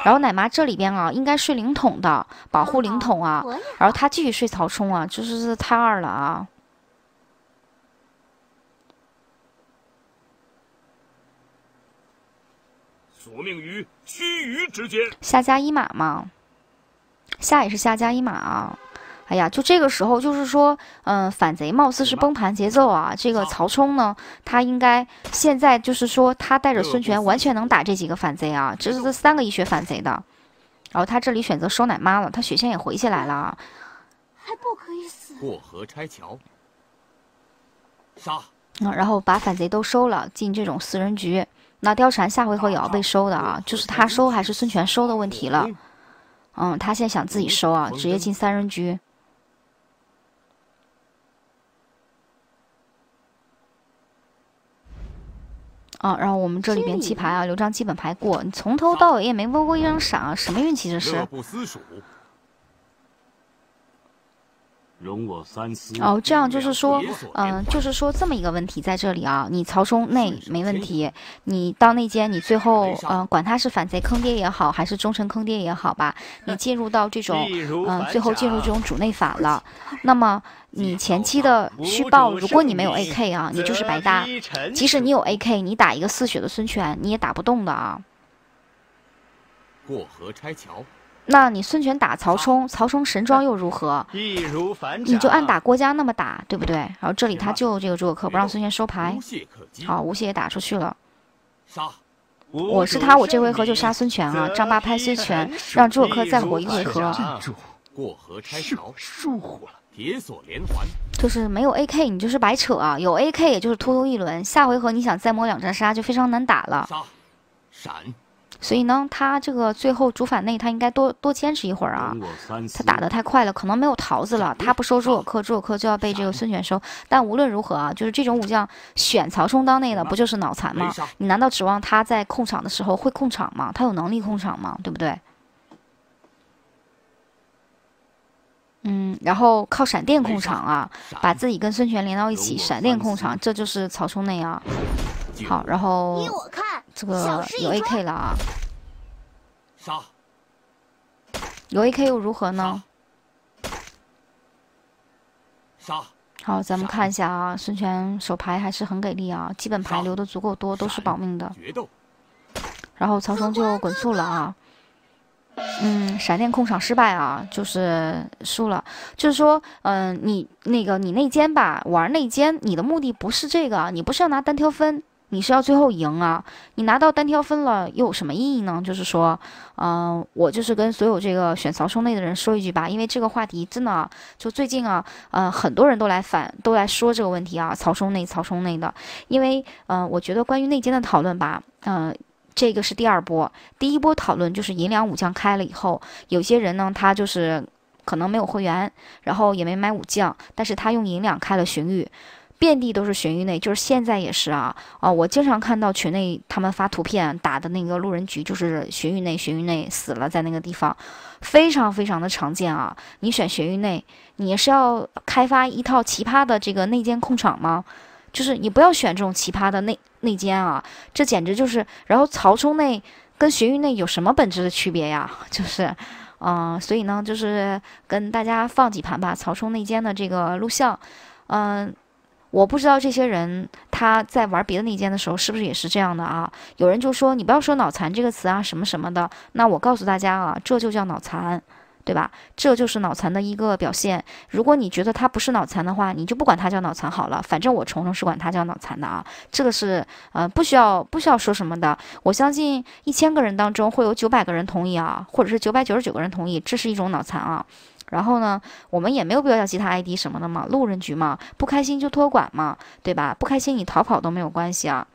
S1: 然后奶妈这里边啊，应该睡灵统的保护灵统啊，然后他继续睡曹冲啊，就是太二了啊。活命于须臾之间，下加一马嘛，下也是下加一马啊。哎呀，就这个时候，就是说，嗯，反贼貌似是崩盘节奏啊。这个曹冲呢，他应该现在就是说，他带着孙权完全能打这几个反贼啊。这是这三个一血反贼的，然后他这里选择收奶妈了，他血线也回起来了，还不可以死。过河拆桥，杀然后把反贼都收了，进这种四人局。那貂蝉下回合也要被收的啊，就是他收还是孙权收的问题了。嗯，他现在想自己收啊，直接进三人局。嗯，然后我们这里边弃牌啊，刘璋基本牌过，你从头到尾也没摸过一张闪啊，什么运气这是？容我三思哦，这样就是说，嗯，就是说这么一个问题在这里啊，你曹冲内没问题，你到内奸，你最后嗯，管他是反贼坑爹也好，还是忠臣坑爹也好吧，<laughs> 你进入到这种嗯，最后进入这种主内反了，那么你前期的虚报，如果你没有 AK 啊，你就是白搭，即使你有 AK，你打一个四血的孙权，你也打不动的啊。过河拆桥。那你孙权打曹冲，曹冲神装又如何？<laughs> 易如反掌。你就按打郭嘉那么打，对不对？然后这里他就这个诸葛恪不让孙权收牌。好，吴邪也打出去了。杀！我是他，我这回合就杀孙权啊！张八拍孙权，让诸葛恪再活一回合。过河拆桥，疏忽了。铁索连环，就是没有 AK，你就是白扯啊！有 AK，也就是突突一轮。下回合你想再摸两张杀，就非常难打了。杀！闪！所以呢，他这个最后主反内，他应该多多坚持一会儿啊。他打的太快了，可能没有桃子了。他不收诸葛恪，诸葛恪就要被这个孙权收。但无论如何啊，就是这种武将选曹冲当内的，不就是脑残吗？你难道指望他在控场的时候会控场吗？他有能力控场吗？对不对？嗯，然后靠闪电控场啊，把自己跟孙权连到一起，闪电控场，这就是曹冲那样。好，然后。这个有 AK 了啊！杀！有 AK 又如何呢？杀！好，咱们看一下啊，孙权手牌还是很给力啊，基本牌留的足够多，都是保命的。决斗。然后曹冲就滚速了啊！嗯，闪电控场失败啊，就是输了。就是说，嗯，你那个你内奸吧，玩内奸，你的目的不是这个，你不是要拿单挑分。你是要最后赢啊？你拿到单挑分了又有什么意义呢？就是说，嗯，我就是跟所有这个选曹冲内的人说一句吧，因为这个话题真的就最近啊，呃，很多人都来反，都来说这个问题啊，曹冲内，曹冲内的，因为，嗯，我觉得关于内奸的讨论吧，嗯，这个是第二波，第一波讨论就是银两武将开了以后，有些人呢，他就是可能没有会员，然后也没买武将，但是他用银两开了荀彧。遍地都是荀彧内，就是现在也是啊啊！我经常看到群内他们发图片打的那个路人局，就是荀彧内，荀彧内死了在那个地方，非常非常的常见啊！你选荀彧内，你是要开发一套奇葩的这个内监控场吗？就是你不要选这种奇葩的内内奸啊！这简直就是……然后曹冲内跟荀彧内有什么本质的区别呀？<laughs> 就是，嗯，所以呢，就是跟大家放几盘吧，曹冲内奸的这个录像，嗯。我不知道这些人他在玩别的内奸的时候是不是也是这样的啊？有人就说你不要说“脑残”这个词啊，什么什么的。那我告诉大家啊，这就叫脑残，对吧？这就是脑残的一个表现。如果你觉得他不是脑残的话，你就不管他叫脑残好了。反正我虫虫是管他叫脑残的啊。这个是呃，不需要不需要说什么的。我相信一千个人当中会有九百个人同意啊，或者是九百九十九个人同意，这是一种脑残啊。然后呢，我们也没有必要要其他 ID 什么的嘛，路人局嘛，不开心就托管嘛，对吧？不开心你逃跑都没有关系啊，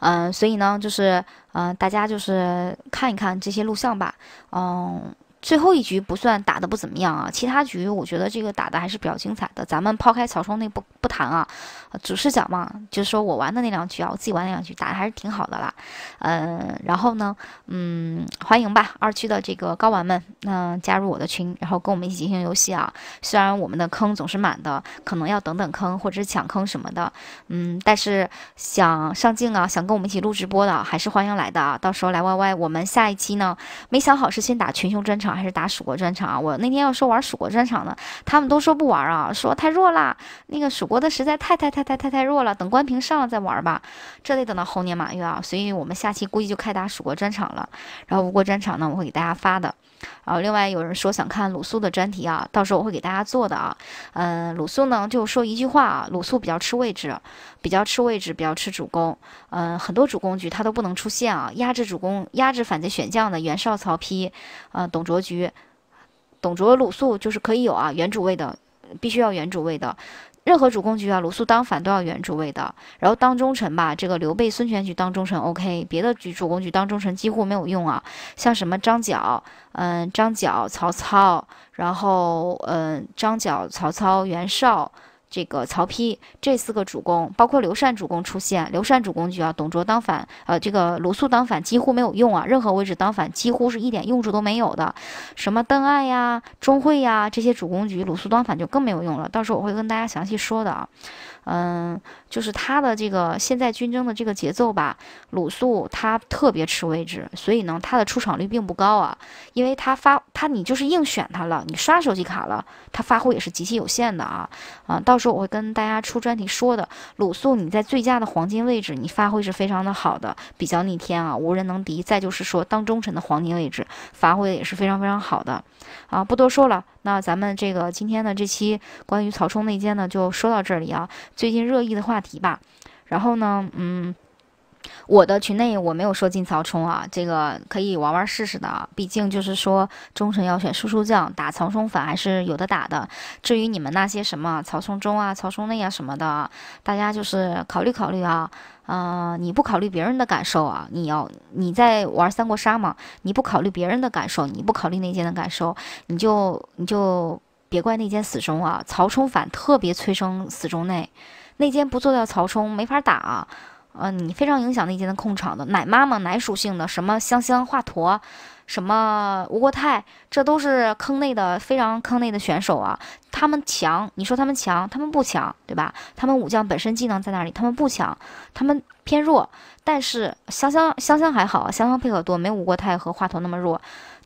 S1: 嗯，所以呢，就是，嗯，大家就是看一看这些录像吧，嗯。最后一局不算打的不怎么样啊，其他局我觉得这个打的还是比较精彩的。咱们抛开曹冲那不不谈啊，主视角嘛，就是说我玩的那两局啊，我自己玩那两局打的还是挺好的啦。嗯，然后呢，嗯，欢迎吧二区的这个高玩们，那加入我的群，然后跟我们一起进行游戏啊。虽然我们的坑总是满的，可能要等等坑或者抢坑什么的，嗯，但是想上镜啊，想跟我们一起录直播的还是欢迎来的啊。到时候来 Y Y，我们下一期呢没想好是先打群雄专场。还是打蜀国专场啊！我那天要说玩蜀国专场呢，他们都说不玩啊，说太弱啦，那个蜀国的实在太太太太太太弱了，等关平上了再玩吧，这得等到猴年马月啊！所以我们下期估计就开打蜀国专场了，然后吴国专场呢，我会给大家发的。啊，另外有人说想看鲁肃的专题啊，到时候我会给大家做的啊。嗯，鲁肃呢就说一句话啊，鲁肃比较吃位置，比较吃位置，比较吃主攻。嗯，很多主攻局他都不能出现啊，压制主攻、压制反贼选将的袁绍、曹丕，呃，董卓局，董卓鲁肃就是可以有啊，原主位的，必须要原主位的。任何主公局啊，鲁肃当反都要原主位的。然后当忠臣吧，这个刘备、孙权去当忠臣，OK。别的局主公局当忠臣几乎没有用啊。像什么张角，嗯，张角、曹操，然后嗯，张角、曹操、袁绍。这个曹丕这四个主攻，包括刘禅主攻出现，刘禅主攻局啊，董卓当反，呃，这个鲁肃当反几乎没有用啊，任何位置当反几乎是一点用处都没有的，什么邓艾呀、钟会呀这些主攻局，鲁肃当反就更没有用了，到时候我会跟大家详细说的啊。嗯，就是他的这个现在军争的这个节奏吧，鲁肃他特别吃位置，所以呢，他的出场率并不高啊，因为他发他你就是硬选他了，你刷手机卡了，他发挥也是极其有限的啊啊，到时候我会跟大家出专题说的。鲁肃你在最佳的黄金位置，你发挥是非常的好的，比较逆天啊，无人能敌。再就是说，当忠臣的黄金位置发挥的也是非常非常好的，啊，不多说了。那咱们这个今天的这期关于曹冲内奸呢，就说到这里啊。最近热议的话题吧，然后呢，嗯。我的群内我没有说进曹冲啊，这个可以玩玩试试的。毕竟就是说忠臣要选输出将打曹冲反还是有的打的。至于你们那些什么曹冲中啊、曹冲内啊什么的，大家就是考虑考虑啊。嗯，你不考虑别人的感受啊，你要你在玩三国杀嘛，你不考虑别人的感受，你不考虑内奸的感受，你就你就别怪内奸死忠啊。曹冲反特别催生死忠内，内奸不做掉曹冲没法打。呃，你非常影响内奸的控场的奶妈妈奶属性的什么香香华佗，什么吴国泰，这都是坑内的非常坑内的选手啊。他们强，你说他们强，他们不强，对吧？他们武将本身技能在那里？他们不强，他们偏弱。但是香香香香还好，香香配合多，没吴国泰和华佗那么弱。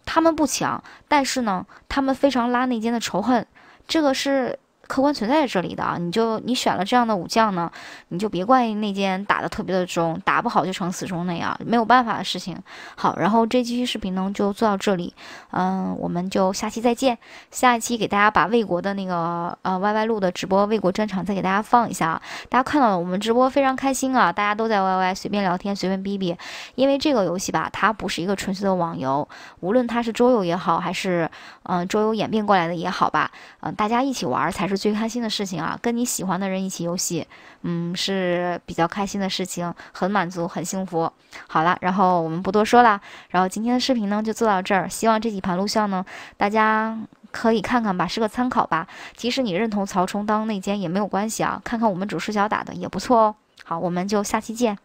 S1: 他们不强，但是呢，他们非常拉内奸的仇恨，这个是。客观存在在这里的啊，你就你选了这样的武将呢，你就别怪那间打的特别的中，打不好就成死忠那样，没有办法的事情。好，然后这期视频呢就做到这里，嗯，我们就下期再见。下一期给大家把魏国的那个呃 YY 录的直播魏国专场再给大家放一下，大家看到了我们直播非常开心啊，大家都在 YY 随便聊天随便逼逼，因为这个游戏吧，它不是一个纯粹的网游，无论它是桌游也好，还是嗯桌游演变过来的也好吧，嗯，大家一起玩才是。最开心的事情啊，跟你喜欢的人一起游戏，嗯，是比较开心的事情，很满足，很幸福。好了，然后我们不多说了，然后今天的视频呢就做到这儿，希望这几盘录像呢大家可以看看吧，是个参考吧。即使你认同曹冲当内奸也没有关系啊，看看我们主视角打的也不错哦。好，我们就下期见。